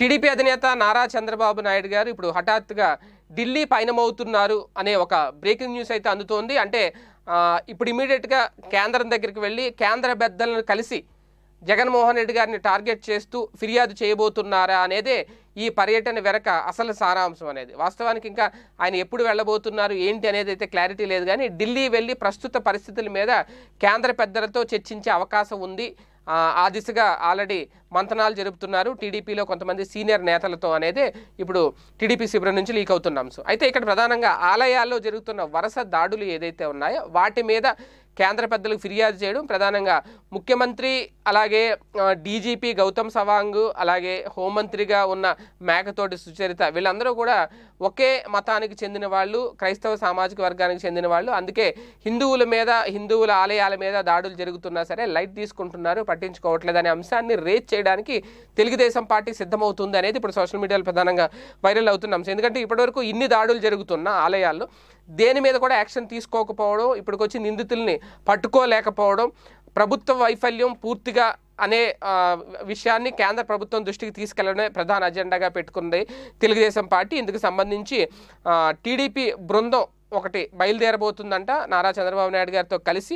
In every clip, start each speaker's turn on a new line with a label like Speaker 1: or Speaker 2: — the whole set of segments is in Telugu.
Speaker 1: టీడీపీ అధినేత నారా చంద్రబాబు నాయుడు గారు ఇప్పుడు హఠాత్తుగా ఢిల్లీ పయనమవుతున్నారు అనే ఒక బ్రేకింగ్ న్యూస్ అయితే అందుతోంది అంటే ఇప్పుడు ఇమీడియట్గా కేంద్రం దగ్గరికి వెళ్ళి కేంద్ర పెద్దలను కలిసి జగన్మోహన్ రెడ్డి గారిని టార్గెట్ చేస్తూ ఫిర్యాదు చేయబోతున్నారా అనేది ఈ పర్యటన వెనక అసలు సారాంశం అనేది వాస్తవానికి ఇంకా ఆయన ఎప్పుడు వెళ్ళబోతున్నారు ఏంటి అనేది అయితే క్లారిటీ లేదు కానీ ఢిల్లీ వెళ్ళి ప్రస్తుత పరిస్థితుల మీద కేంద్ర పెద్దలతో చర్చించే అవకాశం ఉంది ఆ దిశగా ఆల్రెడీ మంతనాలు జరుపుతున్నారు టీడీపీలో కొంతమంది సీనియర్ నేతలతో అనేది ఇప్పుడు టీడీపీ శిబిరం నుంచి లీక్ అవుతున్నాం సో అయితే ఇక్కడ ప్రధానంగా ఆలయాల్లో జరుగుతున్న వరుస దాడులు ఏదైతే ఉన్నాయో వాటి మీద కేంద్ర పెద్దలకు ఫిర్యాదు చేయడం ప్రధానంగా ముఖ్యమంత్రి అలాగే డీజీపీ గౌతమ్ సవాంగ్ అలాగే హోంమంత్రిగా ఉన్న మేకతోటి సుచరిత వీళ్ళందరూ కూడా ఒకే మతానికి చెందిన వాళ్ళు క్రైస్తవ సామాజిక వర్గానికి చెందిన వాళ్ళు అందుకే హిందువుల మీద హిందువుల ఆలయాల మీద దాడులు జరుగుతున్నా సరే లైట్ తీసుకుంటున్నారు పట్టించుకోవట్లేదనే అంశాన్ని రేజ్ చేయడానికి తెలుగుదేశం పార్టీ సిద్ధమవుతుంది అనేది ఇప్పుడు సోషల్ మీడియాలో ప్రధానంగా వైరల్ అవుతున్న అంశం ఎందుకంటే ఇప్పటివరకు ఇన్ని దాడులు జరుగుతున్న ఆలయాల్లో దేని మీద కూడా యాక్షన్ తీసుకోకపోవడం ఇప్పటికొచ్చి నిందితుల్ని పట్టుకోలేకపోవడం ప్రభుత్వ వైఫల్యం పూర్తిగా అనే విషయాన్ని కేంద్ర ప్రభుత్వం దృష్టికి తీసుకెళ్లడమే ప్రధాన అజెండాగా పెట్టుకుంది తెలుగుదేశం పార్టీ ఇందుకు సంబంధించి టీడీపీ బృందం ఒకటి బయలుదేరబోతుందంట నారా చంద్రబాబు నాయుడు గారితో కలిసి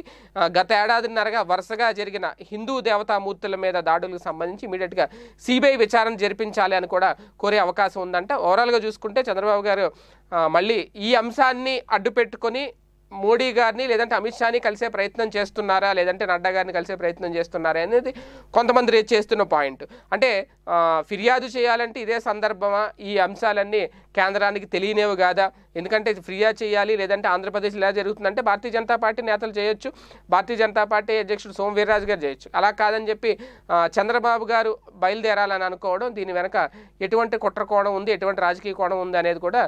Speaker 1: గత ఏడాదిన్నరగా వరుసగా జరిగిన హిందూ దేవతామూర్తుల మీద దాడులకు సంబంధించి ఇమీడియట్గా సిబిఐ విచారణ జరిపించాలి అని కూడా కోరే అవకాశం ఉందంట ఓవరాల్గా చూసుకుంటే చంద్రబాబు గారు మళ్ళీ ఈ అంశాన్ని అడ్డుపెట్టుకొని మోడీ గారిని లేదంటే అమిత్ షాని కలిసే ప్రయత్నం చేస్తున్నారా లేదంటే నడ్డా గారిని కలిసే ప్రయత్నం చేస్తున్నారా అనేది కొంతమంది చేస్తున్న పాయింట్ అంటే ఫిర్యాదు చేయాలంటే ఇదే సందర్భమా ఈ అంశాలన్నీ కేంద్రానికి తెలియనేవి కాదా ఎందుకంటే ఫిర్యాదు చేయాలి లేదంటే ఆంధ్రప్రదేశ్ ఇలా జరుగుతుందంటే భారతీయ జనతా పార్టీ నేతలు చేయొచ్చు భారతీయ జనతా పార్టీ అధ్యక్షుడు సోమవీర్రాజు వీర్రాజు గారు చేయొచ్చు అలా కాదని చెప్పి చంద్రబాబు గారు బయలుదేరాలని అనుకోవడం దీని వెనక ఎటువంటి కుట్ర కోణం ఉంది ఎటువంటి రాజకీయ కోణం ఉంది అనేది కూడా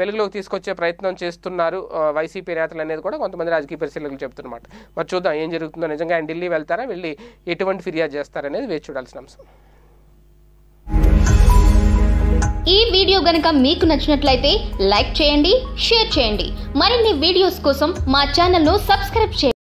Speaker 1: వెలుగులోకి తీసుకొచ్చే ప్రయత్నం చేస్తున్నారు వైసీపీ వైసీపీ నేతలు అనేది కూడా కొంతమంది రాజకీయ పరిశీలకులు చెప్తున్నమాట మరి చూద్దాం ఏం జరుగుతుందో నిజంగా ఆయన ఢిల్లీ వెళ్తారా వెళ్ళి ఎటువంటి ఫిర్యాదు చేస్తారనేది వేచి చూడాల్సిన అంశం ఈ వీడియో గనుక మీకు నచ్చినట్లయితే లైక్ చేయండి షేర్ చేయండి మరిన్ని వీడియోస్ కోసం మా ను సబ్స్క్రైబ్ చేయండి